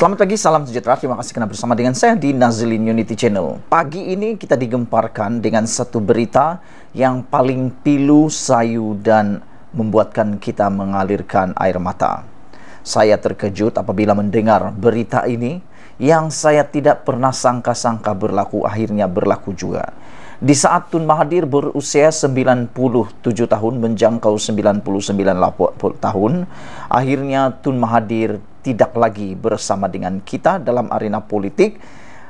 Selamat pagi, salam sejahtera. Terima kasih kerana bersama dengan saya di Nazlin Unity Channel. Pagi ini kita digemparkan dengan satu berita yang paling pilu, sayu dan membuatkan kita mengalirkan air mata. Saya terkejut apabila mendengar berita ini yang saya tidak pernah sangka-sangka berlaku akhirnya berlaku juga. Di saat Tun Mahathir berusia 97 tahun menjangkau 99 tahun, akhirnya Tun Mahathir tidak lagi bersama dengan kita dalam arena politik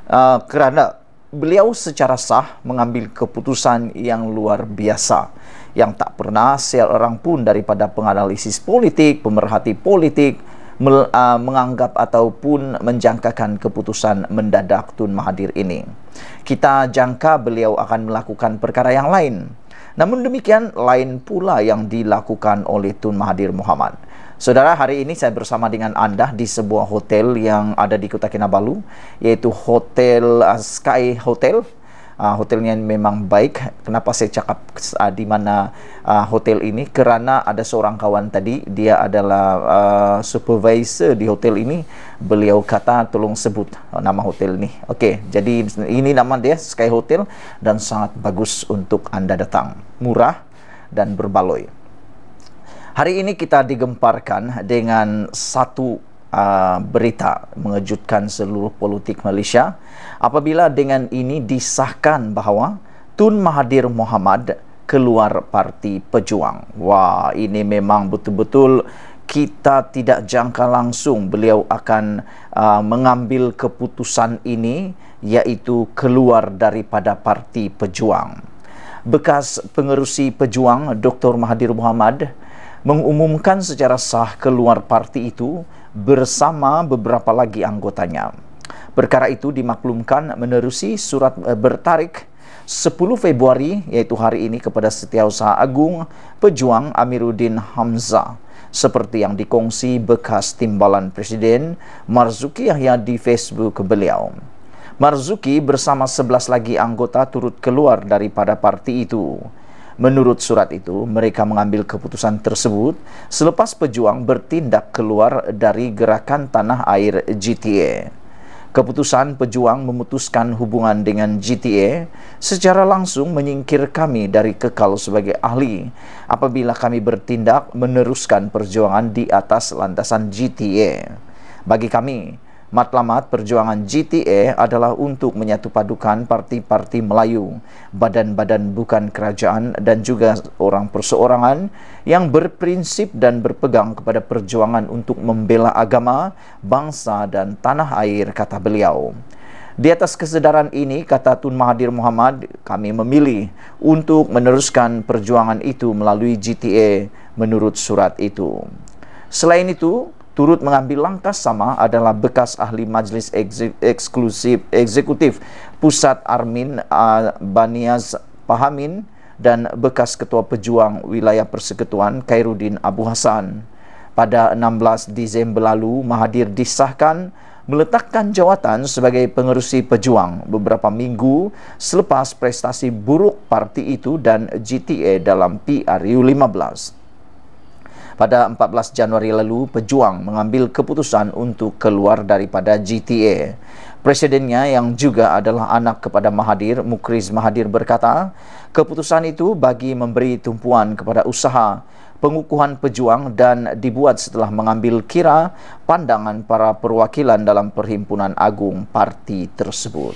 uh, kerana beliau secara sah mengambil keputusan yang luar biasa yang tak pernah seorang pun daripada penganalisis politik, pemerhati politik mel, uh, menganggap ataupun menjangkakan keputusan mendadak Tun Mahathir ini. Kita jangka beliau akan melakukan perkara yang lain. Namun demikian lain pula yang dilakukan oleh Tun Mahathir Muhammad. Saudara, hari ini saya bersama dengan anda di sebuah hotel yang ada di Kota Kinabalu, yaitu Hotel uh, Sky Hotel. Uh, hotelnya memang baik. Kenapa saya cakap uh, di mana uh, hotel ini? Karena ada seorang kawan tadi, dia adalah uh, supervisor di hotel ini. Beliau kata, tolong sebut uh, nama hotel ini. Oke, okay, jadi ini nama dia, Sky Hotel, dan sangat bagus untuk anda datang. Murah dan berbaloi. Hari ini kita digemparkan dengan satu uh, berita mengejutkan seluruh politik Malaysia apabila dengan ini disahkan bahawa Tun Mahathir Mohamad keluar parti pejuang. Wah, ini memang betul-betul kita tidak jangka langsung beliau akan uh, mengambil keputusan ini iaitu keluar daripada parti pejuang. Bekas pengerusi pejuang Dr. Mahathir Mohamad mengumumkan secara sah keluar parti itu bersama beberapa lagi anggotanya. Perkara itu dimaklumkan menerusi surat eh, bertarik 10 Februari yaitu hari ini kepada Setiausaha Agung Pejuang Amiruddin Hamzah seperti yang dikongsi bekas timbalan Presiden Marzuki Yahya di Facebook beliau. Marzuki bersama 11 lagi anggota turut keluar daripada parti itu. Menurut surat itu, mereka mengambil keputusan tersebut selepas pejuang bertindak keluar dari gerakan tanah air GTA. Keputusan pejuang memutuskan hubungan dengan GTA secara langsung menyingkir kami dari kekal sebagai ahli apabila kami bertindak meneruskan perjuangan di atas landasan GTA. Bagi kami, Matlamat perjuangan GTA adalah untuk menyatupadukan parti-parti Melayu, badan-badan bukan kerajaan dan juga orang perseorangan yang berprinsip dan berpegang kepada perjuangan untuk membela agama, bangsa dan tanah air, kata beliau. Di atas kesedaran ini, kata Tun Mahathir Muhammad, kami memilih untuk meneruskan perjuangan itu melalui GTA menurut surat itu. Selain itu, turut mengambil langkah sama adalah bekas ahli majlis eksklusif eksekutif pusat Armin uh, Banias Pahamin dan bekas ketua pejuang wilayah persekutuan Khairuddin Abu Hassan Pada 16 Disember lalu, Mahathir disahkan meletakkan jawatan sebagai pengerusi pejuang beberapa minggu selepas prestasi buruk parti itu dan GTA dalam PRU 15 pada 14 Januari lalu pejuang mengambil keputusan untuk keluar daripada GTA. Presidennya yang juga adalah anak kepada Mahathir, Mukriz Mahathir berkata, keputusan itu bagi memberi tumpuan kepada usaha pengukuhan pejuang dan dibuat setelah mengambil kira pandangan para perwakilan dalam perhimpunan agung parti tersebut.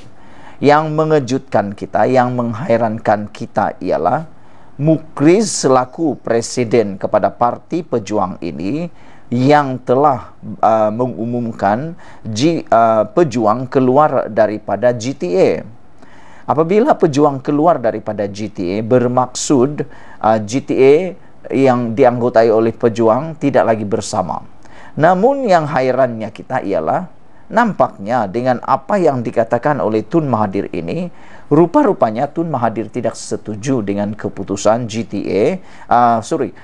Yang mengejutkan kita, yang menghairankan kita ialah Mukriz selaku presiden kepada parti pejuang ini yang telah uh, mengumumkan G, uh, pejuang keluar daripada GTA. Apabila pejuang keluar daripada GTA bermaksud uh, GTA yang dianggotai oleh pejuang tidak lagi bersama. Namun yang hairannya kita ialah nampaknya dengan apa yang dikatakan oleh Tun Mahathir ini rupa-rupanya Tun Mahathir tidak setuju dengan keputusan GTA uh, ah, sorry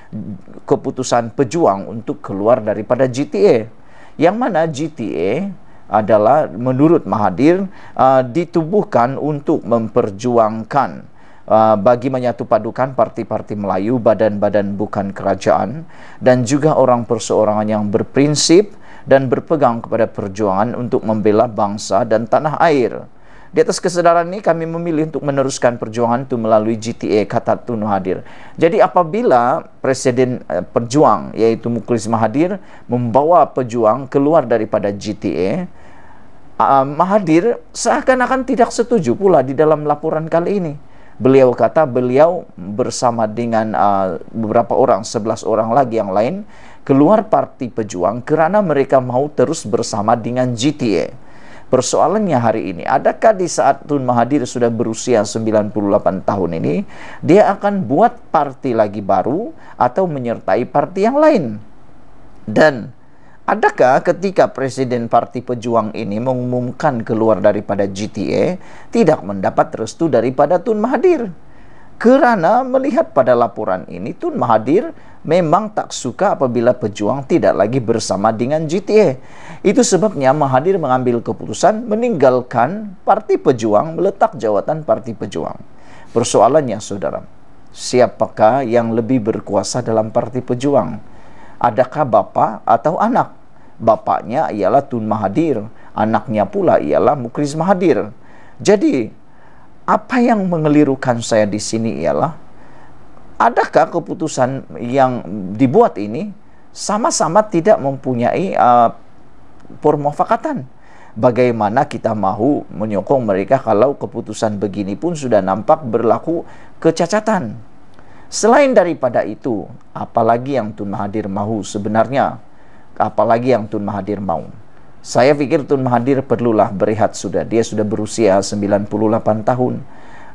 keputusan pejuang untuk keluar daripada GTA yang mana GTA adalah menurut Mahathir uh, ditubuhkan untuk memperjuangkan Uh, bagi menyatu padukan parti-parti Melayu, badan-badan bukan kerajaan dan juga orang perseorangan yang berprinsip dan berpegang kepada perjuangan untuk membela bangsa dan tanah air. Di atas kesedaran ini kami memilih untuk meneruskan perjuangan itu melalui GTA kata Tun Mahathir. Jadi apabila Presiden eh, Perjuang yaitu Muklis Mahathir membawa pejuang keluar daripada GTA, eh, ah, Mahathir seakan-akan tidak setuju pula di dalam laporan kali ini. Beliau kata beliau bersama dengan uh, beberapa orang, 11 orang lagi yang lain, keluar parti pejuang kerana mereka mahu terus bersama dengan GTA. Persoalannya hari ini, adakah di saat Tun Mahathir sudah berusia 98 tahun ini, dia akan buat parti lagi baru atau menyertai parti yang lain? Dan adakah ketika Presiden Parti Pejuang ini mengumumkan keluar daripada GTA, tidak mendapat restu daripada Tun Mahathir? Kerana melihat pada laporan ini, Tun Mahathir memang tak suka apabila pejuang tidak lagi bersama dengan GTA. Itu sebabnya Mahathir mengambil keputusan meninggalkan parti pejuang meletak jawatan parti pejuang. Persoalannya saudara, siapakah yang lebih berkuasa dalam parti pejuang? Adakah bapak atau anak? Bapaknya ialah Tun Mahathir, anaknya pula ialah Mukriz Mahathir. Jadi, apa yang mengelirukan saya di sini ialah adakah keputusan yang dibuat ini sama-sama tidak mempunyai uh, permufakatan? Bagaimana kita mau menyokong mereka kalau keputusan begini pun sudah nampak berlaku kecacatan? Selain daripada itu, apalagi yang Tun Mahathir mau? sebenarnya? Apalagi yang Tun Mahathir mau? Saya pikir Tun Mahathir perlulah berehat sudah. Dia sudah berusia 98 tahun.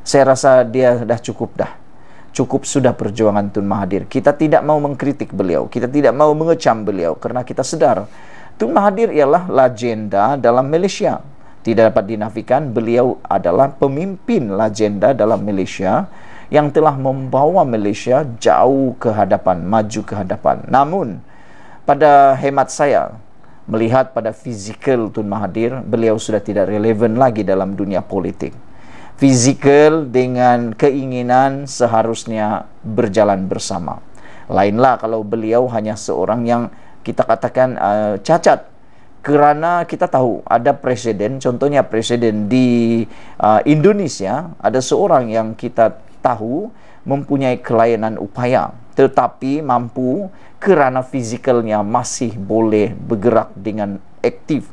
Saya rasa dia sudah cukup dah cukup sudah perjuangan Tun Mahathir. Kita tidak mau mengkritik beliau, kita tidak mau mengecam beliau karena kita sedar Tun Mahathir ialah legenda dalam Malaysia. Tidak dapat dinafikan beliau adalah pemimpin legenda dalam Malaysia yang telah membawa Malaysia jauh ke hadapan, maju ke hadapan. Namun pada hemat saya melihat pada fizikal Tun Mahathir, beliau sudah tidak relevan lagi dalam dunia politik fizikal dengan keinginan seharusnya berjalan bersama. Lainlah kalau beliau hanya seorang yang kita katakan uh, cacat kerana kita tahu ada presiden contohnya presiden di uh, Indonesia ada seorang yang kita tahu mempunyai kelainan upaya tetapi mampu kerana fizikalnya masih boleh bergerak dengan aktif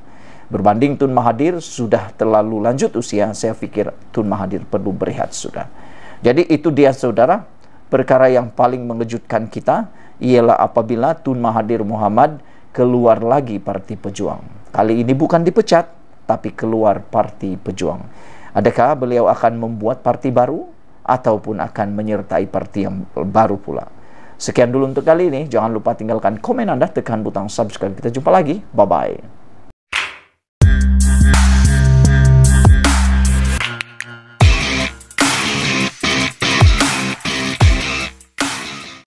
Berbanding Tun Mahathir sudah terlalu lanjut usia, saya fikir Tun Mahathir perlu berehat sudah. Jadi itu dia saudara, perkara yang paling mengejutkan kita ialah apabila Tun Mahathir Muhammad keluar lagi Parti Pejuang. Kali ini bukan dipecat, tapi keluar Parti Pejuang. Adakah beliau akan membuat parti baru ataupun akan menyertai parti yang baru pula? Sekian dulu untuk kali ini. Jangan lupa tinggalkan komen anda, tekan butang subscribe. Kita jumpa lagi. Bye-bye.